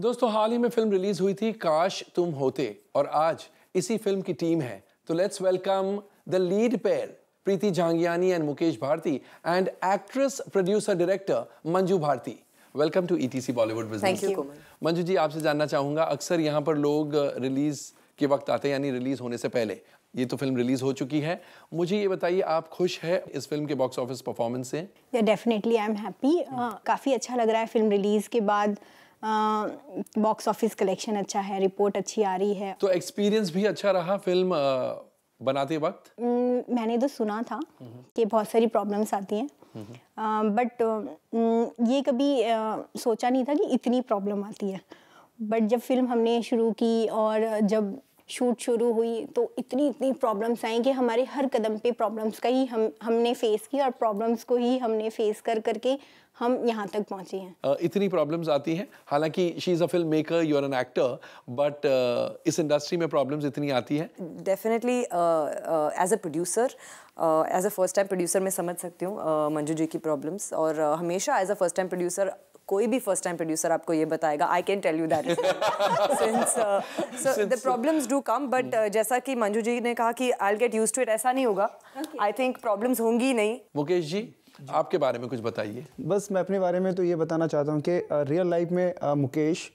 दोस्तों हाल ही में film release हुई थी काश तुम होते और आज इसी फिल्म की टीम है तो let's welcome the lead pair Preeti Jangiani and Mukesh Bharti and actress producer director Manju Bharti welcome to ETC Bollywood business thank you Manju ji आपसे जानना चाहूंगा अक्सर यहाँ पर लोग रिलीज के वक्त आते हैं यानी रिलीज होने से पहले ये तो फिल्म रिलीज हो चुकी है मुझे ये बताइए आप खुश है इस फिल्म के बॉक्स ऑफिस परफॉर्मेंस से डेफिनेटली आई एम हैप्पी काफ़ी अच्छा लग रहा है फिल्म रिलीज के बाद बॉक्स ऑफिस कलेक्शन अच्छा है रिपोर्ट अच्छी आ रही है तो एक्सपीरियंस भी अच्छा रहा फिल्म बनाते वक्त मैंने तो सुना था कि बहुत सारी प्रॉब्लम्स आती हैं बट ये कभी सोचा नहीं था कि इतनी प्रॉब्लम आती है बट जब फिल्म हमने शुरू की और जब शूट शुरू हुई तो इतनी इतनी प्रॉब्लम्स आई कि हमारे हर कदम पे प्रॉब्लम्स का ही हम हमने फेस की और प्रॉब्लम्स को ही हमने फेस कर करके हम यहाँ तक पहुँचे हैं uh, इतनी प्रॉब्लम्स आती हैं हालांकि she is a film maker you are an actor but इस इंडस्ट्री में प्रॉब्लम्स इतनी आती हैं definitely as a producer as a first time producer मैं समझ सकती हूँ uh, मंजू जी की प्रॉब्लम्स और uh, हमेशा as a first time producer कोई भी फर्स्ट टाइम प्रोड्यूसर आपको ये बताएगा I can tell you that since so the problems do come but जैसा कि मंजू जी ने कहा कि I get used to it ऐसा नहीं होगा आई थिंक प्रॉब्लम्स होंगी नहीं मुकेश जी आपके बारे में कुछ बताइए बस मैं अपने बारे में तो ये बताना चाहता हूँ कि रियल uh, लाइफ में uh, मुकेश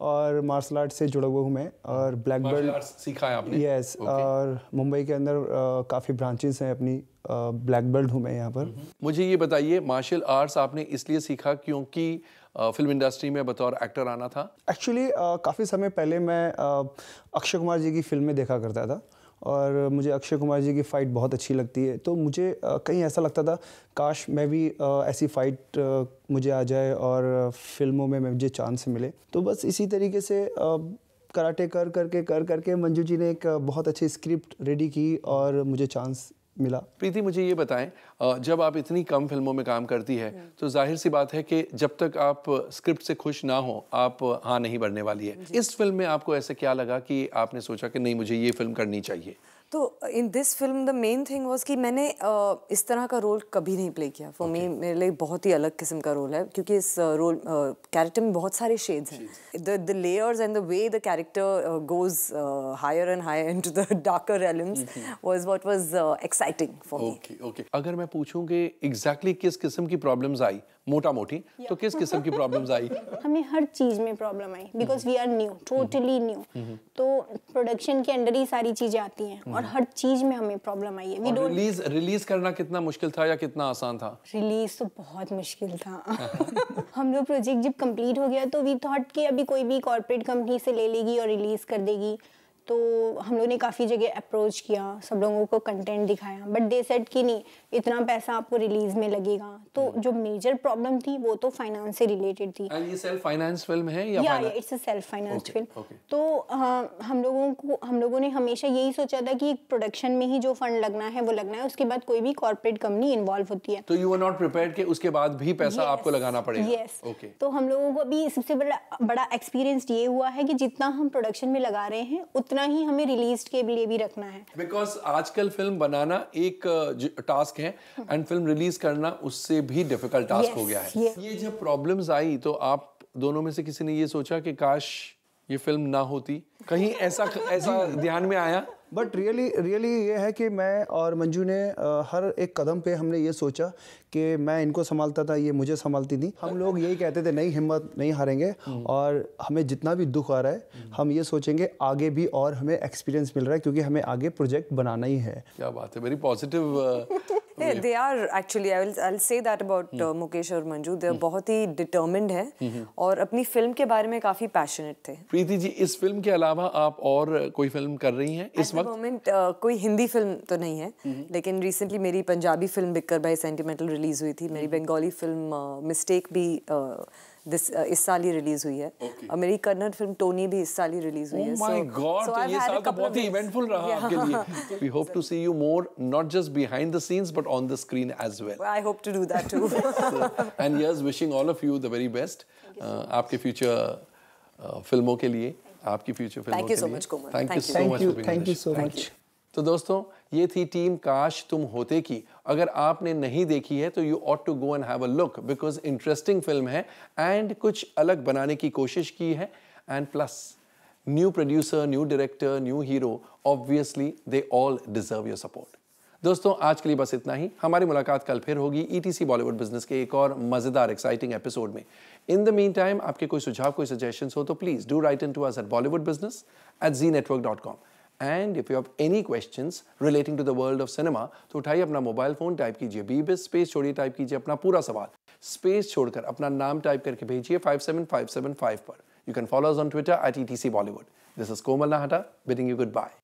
और मार्शल आर्ट से जुड़ा हुआ हूँ मैं और ब्लैक बेल्ट सीखा है आपने यस yes, okay. और मुंबई के अंदर काफ़ी ब्रांचेस हैं अपनी ब्लैक बेल्ट हूँ मैं यहाँ पर हम्म। मुझे ये बताइए मार्शल आर्ट्स आपने इसलिए सीखा क्योंकि फिल्म इंडस्ट्री में बतौर एक्टर आना था एक्चुअली काफ़ी समय पहले मैं अक्षय कुमार जी की फिल्में देखा करता था और मुझे अक्षय कुमार जी की फ़ाइट बहुत अच्छी लगती है तो मुझे कहीं ऐसा लगता था काश मैं भी ऐसी फ़ाइट मुझे आ जाए और फिल्मों में मुझे चांस मिले तो बस इसी तरीके से कराटे कर करके कर करके मंजू जी ने एक बहुत अच्छी स्क्रिप्ट रेडी की और मुझे चांस मिला प्रीति मुझे ये बताएं जब आप इतनी कम फिल्मों में काम करती है हम्म। तो जाहिर सी बात है कि जब तक आप स्क्रिप्ट से खुश ना हो आप हाँ नहीं बढ़ने वाली है इस फिल्म में आपको ऐसे क्या लगा कि आपने सोचा कि नहीं मुझे ये फिल्म करनी चाहिए तो in this film the main thing was कि मैंने uh, इस तरह का रोल कभी नहीं प्ले किया फॉर मी okay. मेरे लिए बहुत ही अलग किस्म का रोल है क्योंकि इस रोल कैरेक्टर में बहुत सारे शेड्स हैं the the layers and the way the character goes higher and higher into the darker realms was what was exciting for me okay okay अगर मैं पूछूं कि एग्जैक्टली किस किस्म की प्रॉब्लम्स आई मोटा मोटी yeah. तो किस किस्म की प्रॉब्लम्स आई हमें हर चीज में प्रॉब्लम आई because we are new totally new तो प्रोडक्शन के अंडर ही सारी चीजें आती हैं mm-hmm. और हर चीज में हमें प्रॉब्लम आई है रिलीज रिलीज करना कितना मुश्किल था या कितना आसान था रिलीज तो बहुत मुश्किल था हम लोग प्रोजेक्ट जब कंप्लीट हो गया तो वी थॉट कि अभी कोई भी कॉर्पोरेट कंपनी से ले लेगी और रिलीज कर देगी तो हम लोग ने काफ़ी जगह अप्रोच किया सब लोगों को कंटेंट दिखाया बट दे सेट कि नहीं इतना पैसा आपको रिलीज में लगेगा तो hmm. जो मेजर प्रॉब्लम थी वो तो फाइनेंस से रिलेटेड थी ये सेल्फ फाइनेंस फिल्म है या या it's a self finance film तो uh, हम लोगों को हम लोगों ने हमेशा यही सोचा था कि प्रोडक्शन में ही जो फंड लगना है वो लगना है उसके बाद कोई भी कॉर्पोरेट कंपनी इन्वॉल्व होती है तो यू आर नॉट प्रिपेयर के उसके बाद भी पैसा yes, आपको लगाना पड़ेगा यस ओके तो हम लोगों को अभी सबसे बड़ा बड़ा एक्सपीरियंस ये हुआ है कि जितना हम प्रोडक्शन में लगा रहे हैं उतना उतना ही हमें रिलीज के लिए भी रखना है बिकॉज आजकल फिल्म बनाना एक टास्क है एंड फिल्म रिलीज करना उससे भी डिफिकल्ट टास्क yes, हो गया है yes. ये जब प्रॉब्लम्स आई तो आप दोनों में से किसी ने ये सोचा कि काश ये फिल्म ना होती कहीं ऐसा ऐसा ध्यान में आया बट रियली रियली ये है कि मैं और मंजू ने हर एक कदम पे हमने ये सोचा कि मैं इनको संभालता था ये मुझे संभालती थी हम लोग यही कहते थे नहीं हिम्मत नहीं हारेंगे हम्म। और हमें जितना भी दुख आ रहा है हम्म। हम ये सोचेंगे आगे भी और हमें एक्सपीरियंस मिल रहा है क्योंकि हमें आगे प्रोजेक्ट बनाना ही है क्या बात है very positive yeah, they are actually I will I'll say that about uh, hmm. Mukesh और मंजू they hmm. बहुत ही determined हैं hmm, और अपनी फिल्म के बारे में काफी पैशनेट थे प्रीति जी इस फिल्म के अलावा आप और कोई फिल्म कर रही हैं इस वक्त मोमेंट uh, कोई हिंदी फिल्म तो नहीं है लेकिन रिसेंटली मेरी Punjabi film Bikkar Bai sentimental release हुई थी मेरी बंगाली फिल्म मिस्टेक uh, भी uh, दिस uh, इस साल ही रिलीज हुई है okay. मेरी कन्नड़ फिल्म टोनी भी इस साल ही रिलीज हुई oh है माय so तो ये साल तो बहुत ही इवेंटफुल रहा आपके लिए we hope to see you more not just behind the scenes but on the screen as well I hope to do that too and yes wishing all of you the very best आपके future uh, फिल्मों के लिए आपकी future फिल्मों के लिए thank you so much thank you so much तो दोस्तों ये थी टीम काश तुम होते की अगर आपने नहीं देखी है तो you ought to go and have a look because interesting film है एंड कुछ अलग बनाने की कोशिश की है and plus new producer new director new hero obviously they all deserve your support दोस्तों आज के लिए बस इतना ही हमारी मुलाकात कल फिर होगी ईटीसी बॉलीवुड बिजनेस के एक और मजेदार एक्साइटिंग एपिसोड में इन द मीन टाइम आपके कोई सुझाव कोई सजेशन हो तो please do write in to us at Bollywood business at Zee network dot com and if you have any question relating to the world of cinema तो उठाइए अपना मोबाइल फोन टाइप कीजिए बी स्पेस छोड़िए टाइप कीजिए अपना पूरा सवाल स्पेस छोड़कर अपना नाम टाइप करके भेजिए five seven five seven five पर you can follow us on Twitter at E T C Bollywood this is Komal Nahta bidding you good bye